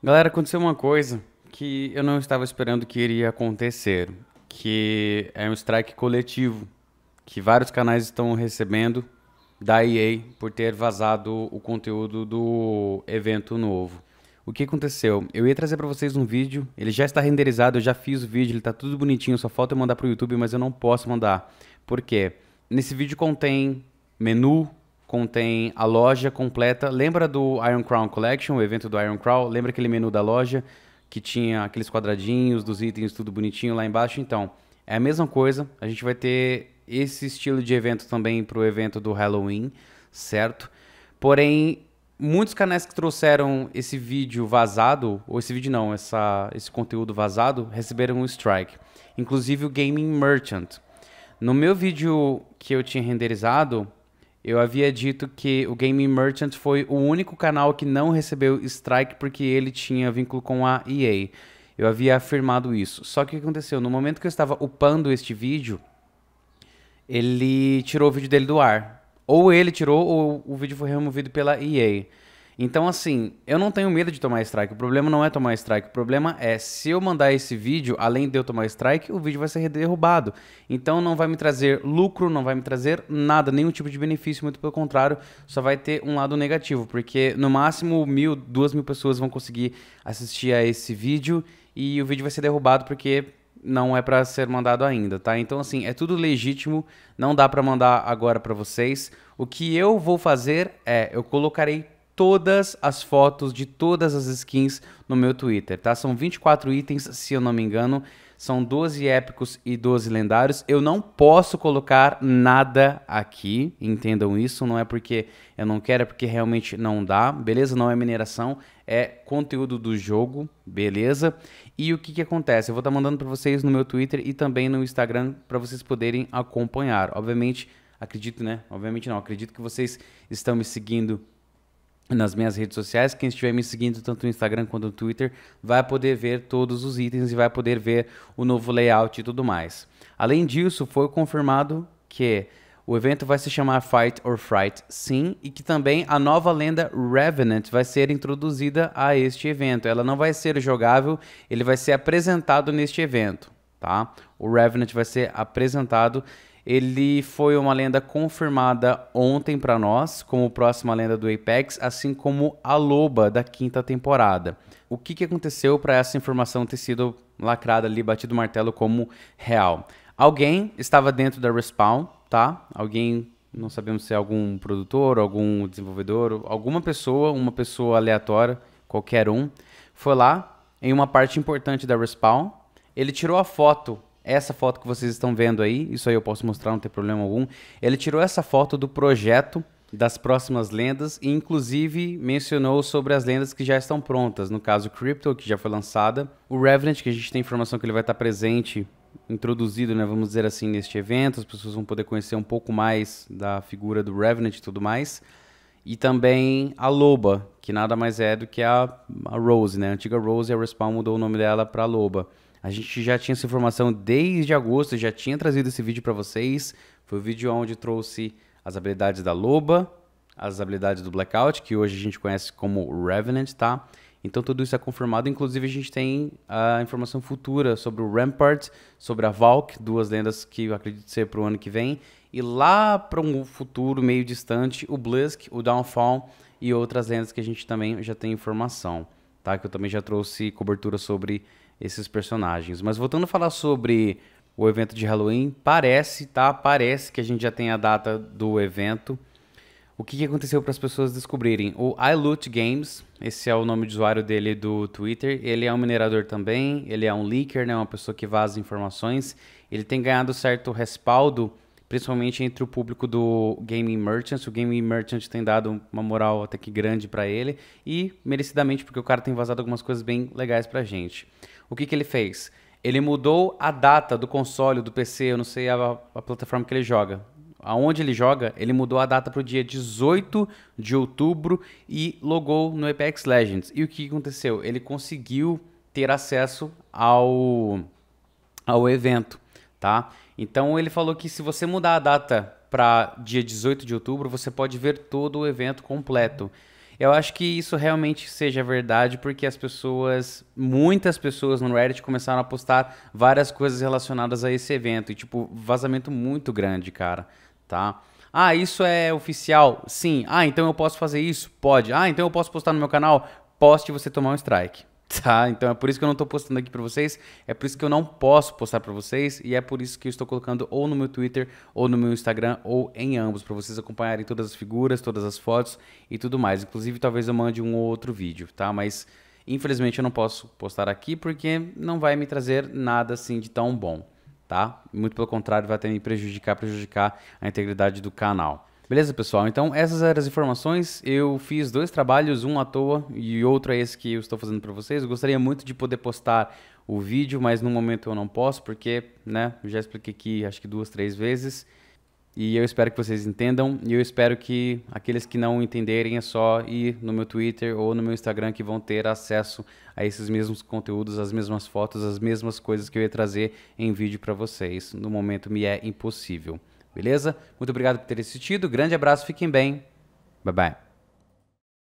Galera, aconteceu uma coisa que eu não estava esperando que iria acontecer, que é um strike coletivo que vários canais estão recebendo da EA por ter vazado o conteúdo do evento novo. O que aconteceu? Eu ia trazer para vocês um vídeo, ele já está renderizado, eu já fiz o vídeo, ele está tudo bonitinho, só falta eu mandar para o YouTube, mas eu não posso mandar. Por quê? Nesse vídeo contém menu, contém a loja completa. Lembra do Iron Crown Collection, o evento do Iron Crown? Lembra aquele menu da loja que tinha aqueles quadradinhos dos itens, tudo bonitinho lá embaixo? Então, é a mesma coisa. A gente vai ter esse estilo de evento também para o evento do Halloween, certo? Porém, muitos canais que trouxeram esse vídeo vazado, ou esse vídeo não, essa, esse conteúdo vazado, receberam um strike. Inclusive o Gaming Merchant. No meu vídeo que eu tinha renderizado, eu havia dito que o Game Merchant foi o único canal que não recebeu strike porque ele tinha vínculo com a EA. Eu havia afirmado isso. Só que o que aconteceu? No momento que eu estava upando este vídeo, ele tirou o vídeo dele do ar. Ou ele tirou, ou o vídeo foi removido pela EA. Então, assim, eu não tenho medo de tomar strike. O problema não é tomar strike. O problema é se eu mandar esse vídeo, além de eu tomar strike, o vídeo vai ser derrubado. Então, não vai me trazer lucro, não vai me trazer nada, nenhum tipo de benefício. Muito pelo contrário, só vai ter um lado negativo, porque no máximo mil, duas mil pessoas vão conseguir assistir a esse vídeo e o vídeo vai ser derrubado porque não é para ser mandado ainda, tá? Então assim, é tudo legítimo, não dá para mandar agora para vocês. O que eu vou fazer é eu colocarei todas as fotos de todas as skins no meu Twitter, tá? São 24 itens, se eu não me engano. São 12 épicos e 12 lendários. Eu não posso colocar nada aqui, entendam isso. Não é porque eu não quero, é porque realmente não dá, beleza? Não é mineração, é conteúdo do jogo, beleza? E o que, que acontece? Eu vou estar tá mandando para vocês no meu Twitter e também no Instagram para vocês poderem acompanhar. Obviamente, acredito, né? Obviamente não, acredito que vocês estão me seguindo nas minhas redes sociais. Quem estiver me seguindo tanto no Instagram quanto no Twitter vai poder ver todos os itens e vai poder ver o novo layout e tudo mais. Além disso, foi confirmado que o evento vai se chamar Fight or Fright, sim, e que também a nova lenda Revenant vai ser introduzida a este evento. Ela não vai ser jogável, ele vai ser apresentado neste evento, tá? O Revenant vai ser apresentado ele foi uma lenda confirmada ontem para nós, como próxima lenda do Apex, assim como a Loba da quinta temporada. O que, que aconteceu para essa informação ter sido lacrada ali, batido o martelo como real? Alguém estava dentro da Respawn, tá? Alguém não sabemos se é algum produtor, algum desenvolvedor, alguma pessoa, uma pessoa aleatória, qualquer um, foi lá em uma parte importante da Respawn, ele tirou a foto essa foto que vocês estão vendo aí, isso aí eu posso mostrar, não tem problema algum. Ele tirou essa foto do projeto das próximas lendas e inclusive mencionou sobre as lendas que já estão prontas, no caso Crypto, que já foi lançada, o Revenant, que a gente tem informação que ele vai estar presente, introduzido, né, vamos dizer assim, neste evento, as pessoas vão poder conhecer um pouco mais da figura do Revenant e tudo mais. E também a Loba, que nada mais é do que a, a Rose, né? A antiga Rose, a Respawn mudou o nome dela para Loba. A gente já tinha essa informação desde agosto, já tinha trazido esse vídeo para vocês. Foi o vídeo onde trouxe as habilidades da Loba, as habilidades do Blackout, que hoje a gente conhece como Revenant, tá? Então tudo isso é confirmado, inclusive a gente tem a informação futura sobre o Rampart, sobre a Valk, duas lendas que eu acredito ser para o ano que vem, e lá para um futuro meio distante, o Blisk, o Downfall e outras lendas que a gente também já tem informação, tá? Que eu também já trouxe cobertura sobre esses personagens. Mas voltando a falar sobre o evento de Halloween, parece, tá? Parece que a gente já tem a data do evento. O que, aconteceu para as pessoas descobrirem? O iLoot Games, esse é o nome de usuário dele do Twitter, ele é um minerador também, ele é um leaker, né? Uma pessoa que vaza informações. Ele tem ganhado certo respaldo principalmente entre o público do Gaming Merchant. O Gaming Merchant tem dado uma moral até que grande para ele e merecidamente porque o cara tem vazado algumas coisas bem legais pra gente. O que, que ele fez? Ele mudou a data do console, do PC, eu não sei a, a plataforma que ele joga. Aonde ele joga, ele mudou a data para o dia 18 de outubro e logou no Apex Legends. E o que aconteceu? Ele conseguiu ter acesso ao, ao evento, tá? Então ele falou que se você mudar a data para dia 18 de outubro, você pode ver todo o evento completo. Eu acho que isso realmente seja verdade, porque as pessoas, muitas pessoas no Reddit começaram a postar várias coisas relacionadas a esse evento, e tipo, vazamento muito grande, cara, tá? Ah, isso é oficial? Sim. Ah, então eu posso fazer isso? Pode. Ah, então eu posso postar no meu canal? Poste você tomar um strike. Tá, então é por isso que eu não estou postando aqui para vocês, é por isso que eu não posso postar para vocês e é por isso que eu estou colocando ou no meu Twitter ou no meu Instagram ou em ambos para vocês acompanharem todas as figuras, todas as fotos e tudo mais. Inclusive, talvez eu mande um ou outro vídeo, tá? Mas infelizmente eu não posso postar aqui porque não vai me trazer nada assim de tão bom, tá? Muito pelo contrário, vai até me prejudicar, prejudicar a integridade do canal. Beleza, pessoal? Então, essas eram as informações. Eu fiz dois trabalhos, um à toa e outro é esse que eu estou fazendo para vocês. Eu gostaria muito de poder postar o vídeo, mas no momento eu não posso, porque, né, já expliquei aqui acho que duas, três vezes. E eu espero que vocês entendam. E eu espero que aqueles que não entenderem é só ir no meu Twitter ou no meu Instagram que vão ter acesso a esses mesmos conteúdos, as mesmas fotos, as mesmas coisas que eu ia trazer em vídeo para vocês. No momento me é impossível. Beleza? Muito obrigado por ter assistido. Grande abraço, fiquem bem. Bye bye.